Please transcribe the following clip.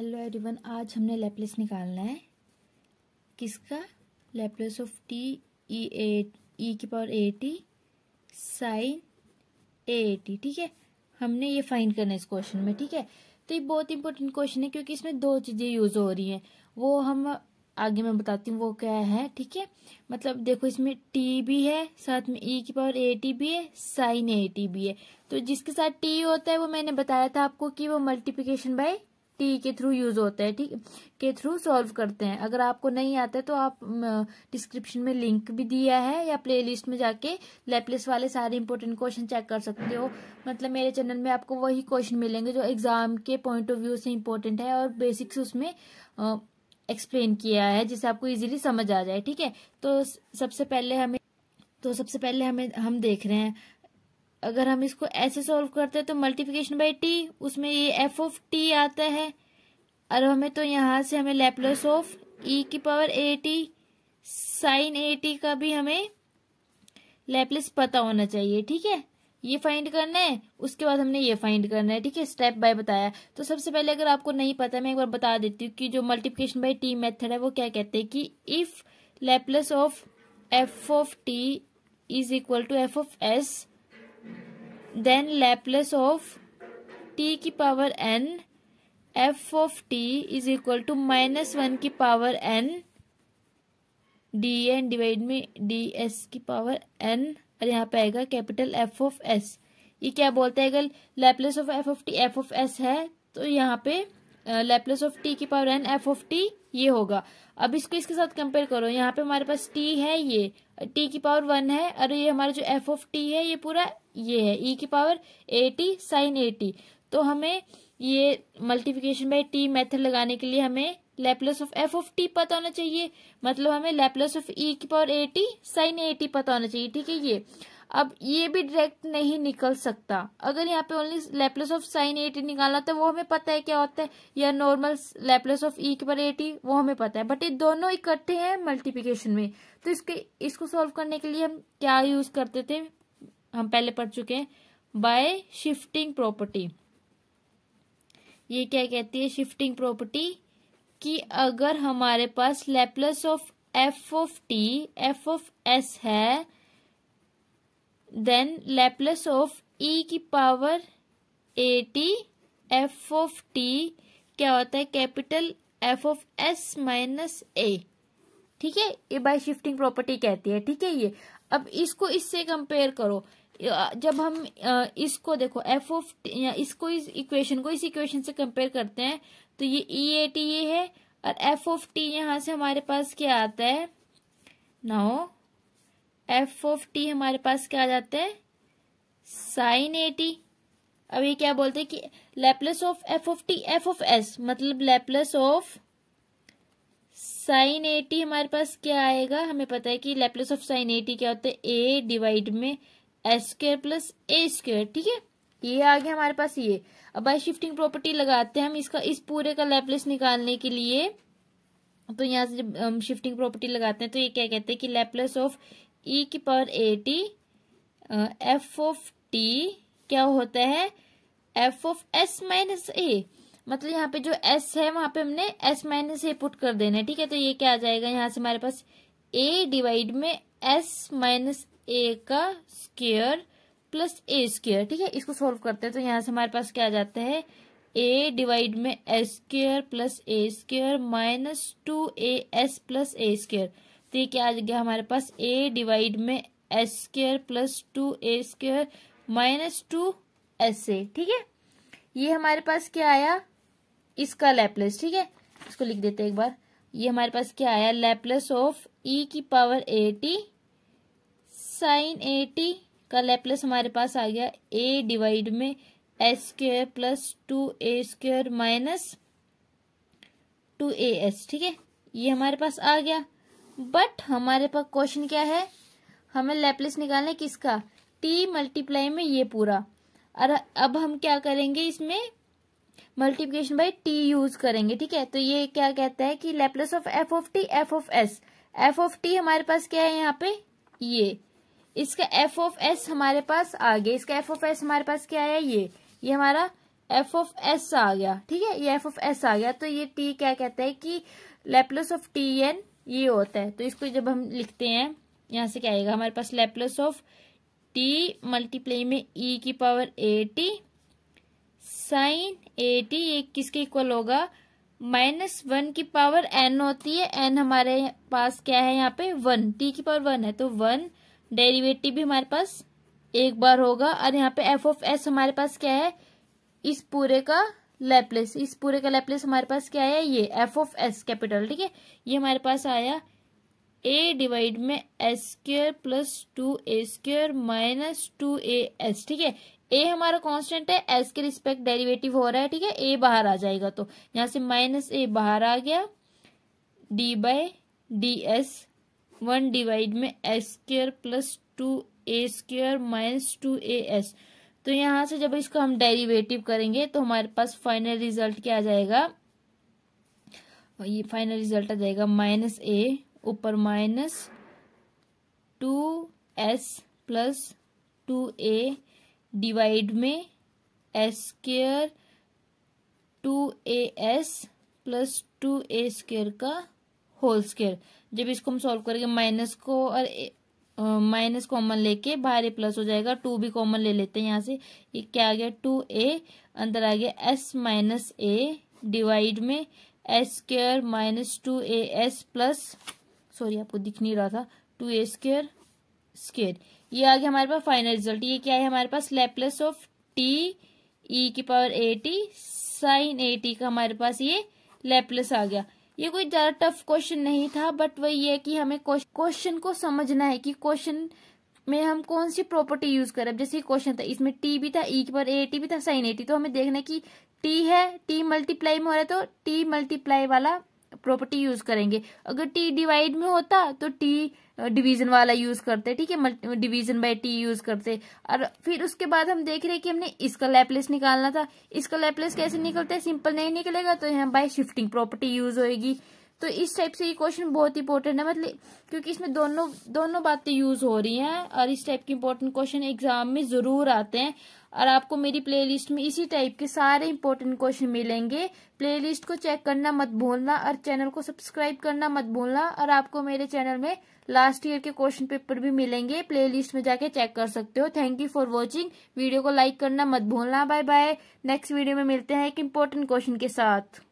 hello everyone आज हमने Laplace निकालना है किसका Laplace of t e at e की power a t sine a t ठीक है हमने ये फाइंड करना है इस क्वेश्चन में ठीक है तो ये बहुत इंपॉर्टेंट क्वेश्चन है क्योंकि इसमें दो चीज़ें यूज हो रही हैं वो हम आगे मैं बताती हूँ वो क्या है ठीक है मतलब देखो इसमें टी भी है साथ में ई e की पावर ए टी भी है साइन ए टी भी है तो जिसके साथ टी होता है वो मैंने बताया था आपको कि वो मल्टीप्लीकेशन बाय टी के थ्रू यूज होता है ठीक के थ्रू सॉल्व करते हैं अगर आपको नहीं आता है तो आप डिस्क्रिप्शन में लिंक भी दिया है या प्लेलिस्ट में जाके लेपलेस वाले सारे इंपॉर्टेंट क्वेश्चन चेक कर सकते हो मतलब मेरे चैनल में आपको वही क्वेश्चन मिलेंगे जो एग्जाम के पॉइंट ऑफ व्यू से इंपॉर्टेंट है और बेसिक्स उसमें एक्सप्लेन किया है जिसे आपको इजिली समझ आ जाए ठीक है तो सबसे पहले हमें तो सबसे पहले हमें हम देख रहे हैं अगर हम इसको ऐसे सॉल्व करते हैं तो मल्टीप्लिकेशन बाई टी उसमें ये एफ ऑफ टी आता है और हमें तो यहाँ से हमें लेप्लस ऑफ ई की power a t sine a t का भी हमें लेपलस पता होना चाहिए ठीक है ये फाइंड करना है उसके बाद हमने ये फाइंड करना है ठीक है स्टेप बाय बताया तो सबसे पहले अगर आपको नहीं पता मैं एक बार बता देती हूँ कि जो मल्टीप्लिकेशन बाई टी मेथड है वो क्या कहते हैं कि if Laplace of f of t is equal to f of s then Laplace of t की power n f of t is equal to minus one की power n d n divide में d s की power n और यहाँ पे आएगा capital f of S ये क्या बोलते हैं अगर Laplace of f of t f of s है तो यहाँ पे लेप्लस ऑफ टी की power n f of t ये होगा अब इसको इसके साथ कंपेयर करो यहाँ पे हमारे पास टी है ये टी की पावर वन है और ये हमारा जो एफ ऑफ टी है ये पूरा ये है ई e की power a t sine a t तो हमें ये मल्टीप्लिकेशन बाय टी मेथड लगाने के लिए हमें Laplace of f of t पता होना चाहिए मतलब हमें लेप्लस ऑफ ई की power a t sine a t पता होना चाहिए ठीक है ये अब ये भी डायरेक्ट नहीं निकल सकता अगर यहाँ पे only Laplace of sine a t निकालना तो वो हमें पता है क्या होता है या नॉर्मल लेप्लस ऑफ ई के पर एटी वो हमें पता है बट ये दोनों इकट्ठे हैं मल्टीप्लीकेशन में तो इसके इसको सॉल्व करने के लिए हम क्या यूज करते थे हम पहले पढ़ चुके हैं बाय शिफ्टिंग प्रॉपर्टी ये क्या कहती है शिफ्टिंग प्रॉपर्टी कि अगर हमारे पास Laplace of f of t f of s है then Laplace of e की power a t f of t क्या होता है capital f of s minus a ठीक है ये बाय शिफ्टिंग प्रॉपर्टी कहती है ठीक है ये अब इसको इससे कंपेयर करो जब हम इसको देखो एफ ऑफ या इसको इस इक्वेशन को इस इक्वेशन से कंपेयर करते हैं तो ये ई ए टी ये है और एफ ऑफ टी यहाँ से हमारे पास क्या आता है नाउ एफ ऑफ टी हमारे पास क्या आ जाता है साइन ए टी अब ये क्या बोलते हैं कि Laplace of f of t f of s मतलब Laplace of sine a t हमारे पास क्या आएगा हमें पता है कि Laplace of sine a t क्या होता है ए डिवाइड में s square plus a square ठीक है ये आ गया हमारे पास ये अब बाई शिफ्टिंग प्रॉपर्टी लगाते हैं हम इसका इस पूरे का लेपलस निकालने के लिए तो यहाँ से जब हम शिफ्टिंग प्रॉपर्टी लगाते हैं तो ये क्या कहते हैं कि लेप्लस ऑफ ई e की power a t f of t क्या होता है f of s minus a मतलब यहाँ पे जो एस है वहां पे हमने एस माइनस ए पुट कर देना है ठीक है तो ये क्या आ जाएगा यहाँ से हमारे पास ए डिवाइड में एस माइनस ए का स्क्र प्लस ए स्क्र ठीक है इसको सॉल्व करते हैं तो यहाँ से हमारे पास क्या आ जाता है ए डिवाइड में s square plus a square minus two a s plus a square तो ये क्या आ गया हमारे पास ए डिवाइड में s square plus two a square minus two s a ठीक है ये हमारे पास क्या आया इसका लैपलेस ठीक है इसको लिख देते एक बार ये हमारे पास क्या आया लैपलेस ऑफ ई की power a t sine a t का लैपलेस हमारे पास आ गया ए डिवाइड में s square plus two a square minus two a s ठीक है ये हमारे पास आ गया बट हमारे पास क्वेश्चन क्या है हमें लेपलेस निकालना है किसका टी मल्टीप्लाई में ये पूरा और अब हम क्या करेंगे इसमें मल्टीप्लीकेशन बाई टी यूज करेंगे ठीक है तो ये क्या कहता है कि Laplace of f of t f of s f of t हमारे पास क्या है यहाँ पे ये इसका एफ ऑफ एस हमारे पास आ गया इसका एफ ऑफ एस हमारे पास क्या है ये ये हमारा एफ ऑफ एस आ गया ठीक है ये एफ ऑफ एस आ गया तो ये टी क्या कहता है कि लेपलेस ऑफ टी एन ये होता है तो इसको जब हम लिखते हैं यहाँ से क्या आएगा हमारे पास लेप्लस ऑफ टी मल्टीप्लाई में ई e की power a t sine a t ये किसके इक्वल होगा माइनस वन की पावर एन होती है एन हमारे पास क्या है यहाँ पे वन टी की पावर वन है तो वन डेरिवेटिव भी हमारे पास एक बार होगा और यहाँ पे एफ ऑफ एस हमारे पास क्या है इस पूरे का लेपलेस इस पूरे का लेपलेस हमारे पास क्या आया ये एफ ऑफ एस कैपिटल ठीक है ये हमारे पास आया ए डिवाइड में s square plus two a square minus two a s ठीक है ए हमारा कांस्टेंट है एस के रिस्पेक्ट डेरिवेटिव हो रहा है ठीक है ए बाहर आ जाएगा तो यहाँ से माइनस ए बाहर आ गया d by d s one divide में s square plus two a square minus two a s तो यहाँ से जब इसको हम डेरिवेटिव करेंगे तो हमारे पास फाइनल रिजल्ट क्या आ जाएगा ये फाइनल रिजल्ट आ जाएगा माइनस ए ऊपर minus two s plus two a divide में s square two a s plus two a square का होल स्केयर जब इसको हम सॉल्व करेंगे माइनस को और माइनस कॉमन लेके बाहर ए प्लस हो जाएगा टू भी कॉमन ले लेते हैं यहाँ से ये क्या आ गया टू ए अंदर आ गया एस माइनस ए डिवाइड में s square minus two a s plus sorry आपको दिख नहीं रहा था टू ए स्क्र स्क्र ये आ गया हमारे पास फाइनल रिजल्ट ये क्या है हमारे पास लेप्लस ऑफ टी ई की power a t sine a t का हमारे पास ये लेप्लस आ गया ये कोई ज्यादा टफ क्वेश्चन नहीं था बट वही है कि हमें क्वेश्चन को समझना है कि क्वेश्चन में हम कौन सी प्रॉपर्टी यूज करें जैसे क्वेश्चन था इसमें टी भी था ई e के पर ए टी भी था साइन ए टी तो हमें देखना है कि टी है टी मल्टीप्लाई में हो रहा है तो टी मल्टीप्लाई वाला प्रॉपर्टी यूज करेंगे अगर टी डिवाइड में होता तो टी डिवीजन वाला यूज करते ठीक है multi division by t use करते और फिर उसके बाद हम देख रहे हैं कि हमने इसका लैपलेस निकालना था इसका लैपलेस कैसे निकलता है सिंपल नहीं निकलेगा तो यहाँ बाय शिफ्टिंग प्रॉपर्टी यूज होएगी तो इस टाइप से ये क्वेश्चन बहुत इंपॉर्टेंट है मतलब क्योंकि इसमें दोनों दोनों बातें यूज हो रही हैं और इस टाइप के इंपॉर्टेंट क्वेश्चन एग्जाम में जरूर आते हैं और आपको मेरी प्लेलिस्ट में इसी टाइप के सारे इंपॉर्टेंट क्वेश्चन मिलेंगे प्लेलिस्ट को चेक करना मत भूलना और चैनल को सब्सक्राइब करना मत भूलना और आपको मेरे चैनल में लास्ट ईयर के क्वेश्चन पेपर भी मिलेंगे प्लेलिस्ट में जाके चेक कर सकते हो thank you for watching video को लाइक करना मत भूलना बाय बाय नेक्स्ट वीडियो में मिलते हैं एक इम्पोर्टेंट क्वेश्चन के साथ